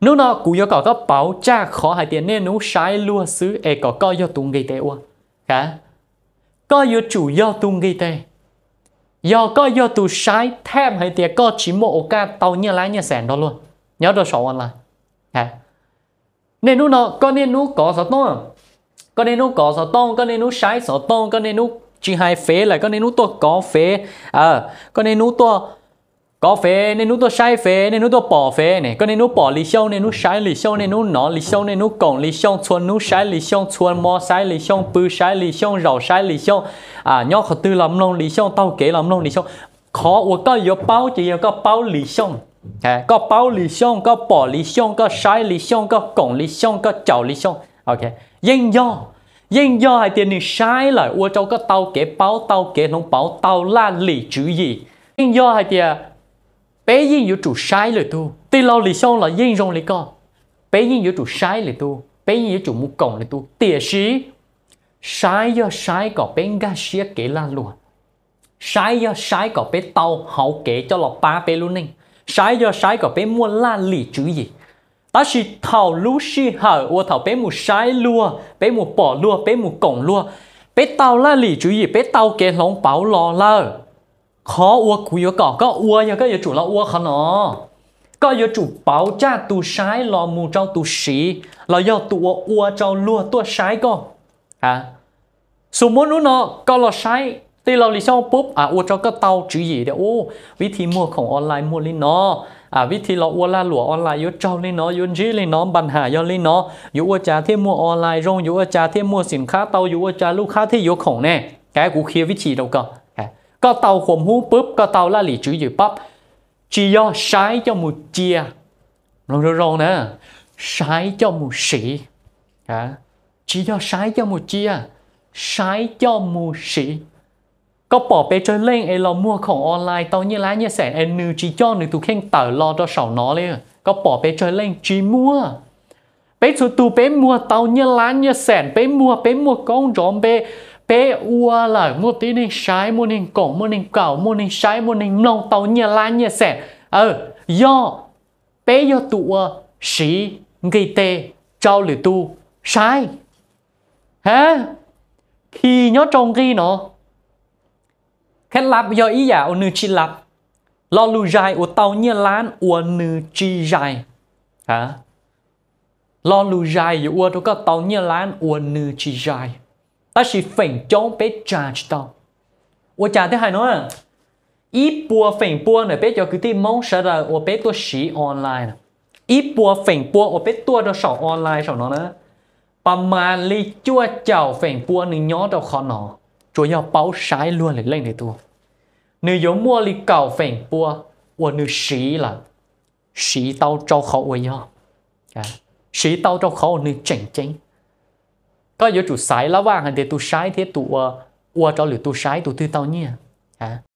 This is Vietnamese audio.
nếu nó cũng có cái bảo cha khó hai tiền nên nó sai lúa xứ e có coi do tung gây tệ ua cả có do chủ do tung gây tệ do có do tu sai thêm hai tiền có chỉ một ca tàu như lái như sẹn đó luôn nhớ đó sổ anh lại cả nên nó nó có nên nó có sao tông có nên nó có sao tông có nên nó sai sao tông có nên nó chỉ hai phế lại có nên nó tôi có phế à có nên nó tôi có phê nên nút tôi sai phê nên nút tôi bỏ phê này có nên nút bỏ lý sâu nên nút sai lý sâu nên nút nó lý sâu nên nút cổng lý sâu chuồn nút sai lý sâu chuồn mò sai lý sâu bư sai lý sâu rầu sai lý sâu à nhóc khó tư lắm luôn lý sâu tao kế lắm luôn lý sâu khó của có yếu bao chỉ có bao lý sâu à, có bao lý sâu có bỏ lý sâu có sai lý sâu có cổng lý sâu có chảo lý sâu ok dân do dân do hay tiền sai lại ua châu có tao kế bao tao kế không bao tao là lý chữ gì dân do hay tiền bé yên yếu chủ sai lời tu tì lo lý xong là yên rong lý con bé yên yếu chủ sai lời tu bé yên yếu chủ mu cổng lời tu tỉa sĩ sai do sai có bé ga xia kể là luôn sai do sai có bé tàu hậu kế cho lọ ba bé luôn nè sai do sai có bé mua la lì chữ gì ta chỉ thảo lú si hở ô thảo bé mu sai lua bé mu bỏ lua bé mu cổng lua bé tàu la lì chữ gì bé tàu kể lòng bảo lò lơ khó ua cú yếu cỏ có ua nhờ à. có yếu chủ là ua khó nó có yếu chủ báo cha tu sái lò mù cho tu sĩ là do tu ua cho lua tu sái co à số muốn nó có là sái thì là lý do bốp à ua cho có tàu chữ gì đấy ô vì thì mua không online mua lên nó à vì thì là ua la lụa online yếu cho lên nó yếu gì lên nó bàn hà do lên nó yếu ua trà thêm mua online rồi yếu ua trà thêm mua sản khá tàu yếu ua trà lúc khá thì yếu khổng nè cái cũng kia vị trí đâu cả có tàu khổng hú bướp có tàu là lì chữ dự bắp chỉ do sái cho một chia rồi rồi nè sái cho một sĩ chỉ do sái cho một chia sái cho một sĩ có bỏ bé chơi lên em mua khổng online tao như lá như sẻ em nữ chỉ cho nữ tụ khen tờ lo cho sầu nó lên có bỏ bé chơi lên chỉ mua bé tụ tụ bé mua tao như lá như sẻ bé mua bé mua con rộm bé bé ua là một tí nên sai một nên cổ một nên cầu một nên sai một nên nông tàu nhà lá nhà sẻ ờ do bé do tụa sĩ gây tê trao lửa tu sai hả khi nhớ trong ghi nó khét lạp do ý giả ô nữ chi lạp lo lù dài ô tàu nhà lán ô nữ chi dài hả lo lù dài ô tôi có tàu nhà lán ô nữ chi dài 二十分钟被 charge 到。我讲的还侬啊，一波分波呢，别叫佮啲蒙啥的，我别多洗 online 一波分波，我别多多少 online 少侬呢？ประมาณลิจั่วเจ้าเฟ่งปัวหนึ่งย้อนดอกคอหนอจัวยอเป้าใช้ล้วนเลยเล่นในตัวหนึ่งยมัวลิเก่าเฟ่งปัวอวหนึ่งสีล่ะสีเต้าเจ้าเขาอวยย่อสีเต้าเจ้าเขาหนึ่งเจ๋งเจ๋ง có giờ chủ sai lá vàng thì tu sai thế tu ờ, ua cho lửa tu sai tu tư tao nhia